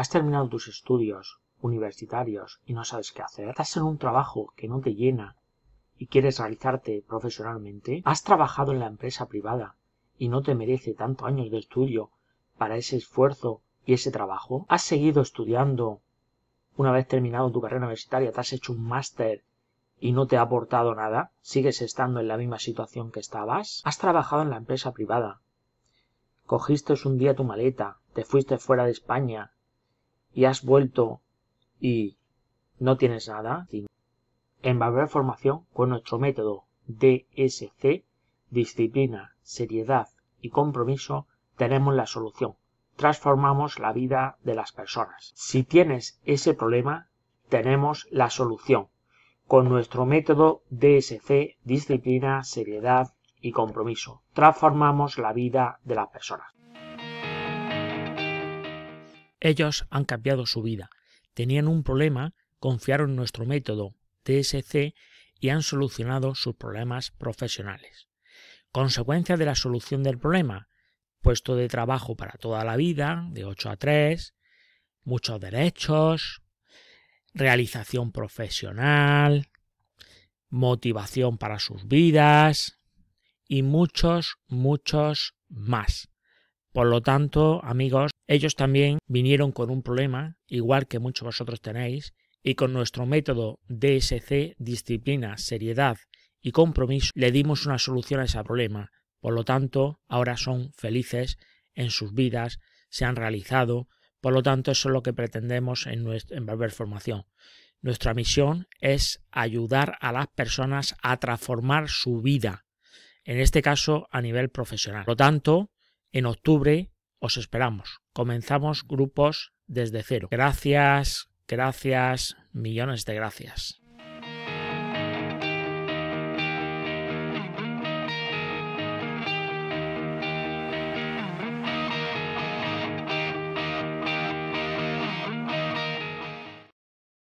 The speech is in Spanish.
has terminado tus estudios universitarios y no sabes qué hacer estás en un trabajo que no te llena y quieres realizarte profesionalmente has trabajado en la empresa privada y no te merece tanto años de estudio para ese esfuerzo y ese trabajo has seguido estudiando una vez terminado tu carrera universitaria te has hecho un máster y no te ha aportado nada sigues estando en la misma situación que estabas has trabajado en la empresa privada cogiste un día tu maleta te fuiste fuera de españa y has vuelto y no tienes nada en Valverde formación con nuestro método DSC, disciplina seriedad y compromiso tenemos la solución transformamos la vida de las personas si tienes ese problema tenemos la solución con nuestro método DSC, disciplina seriedad y compromiso transformamos la vida de las personas ellos han cambiado su vida. Tenían un problema, confiaron en nuestro método TSC y han solucionado sus problemas profesionales. Consecuencia de la solución del problema, puesto de trabajo para toda la vida, de 8 a 3, muchos derechos, realización profesional, motivación para sus vidas y muchos, muchos más. Por lo tanto, amigos, ellos también vinieron con un problema, igual que muchos vosotros tenéis, y con nuestro método DSC, disciplina, seriedad y compromiso, le dimos una solución a ese problema. Por lo tanto, ahora son felices en sus vidas, se han realizado, por lo tanto, eso es lo que pretendemos en, nuestra, Formación. Nuestra misión es ayudar a las personas a transformar su vida, en este caso a nivel profesional. Por lo tanto, en octubre os esperamos. Comenzamos grupos desde cero. Gracias, gracias, millones de gracias.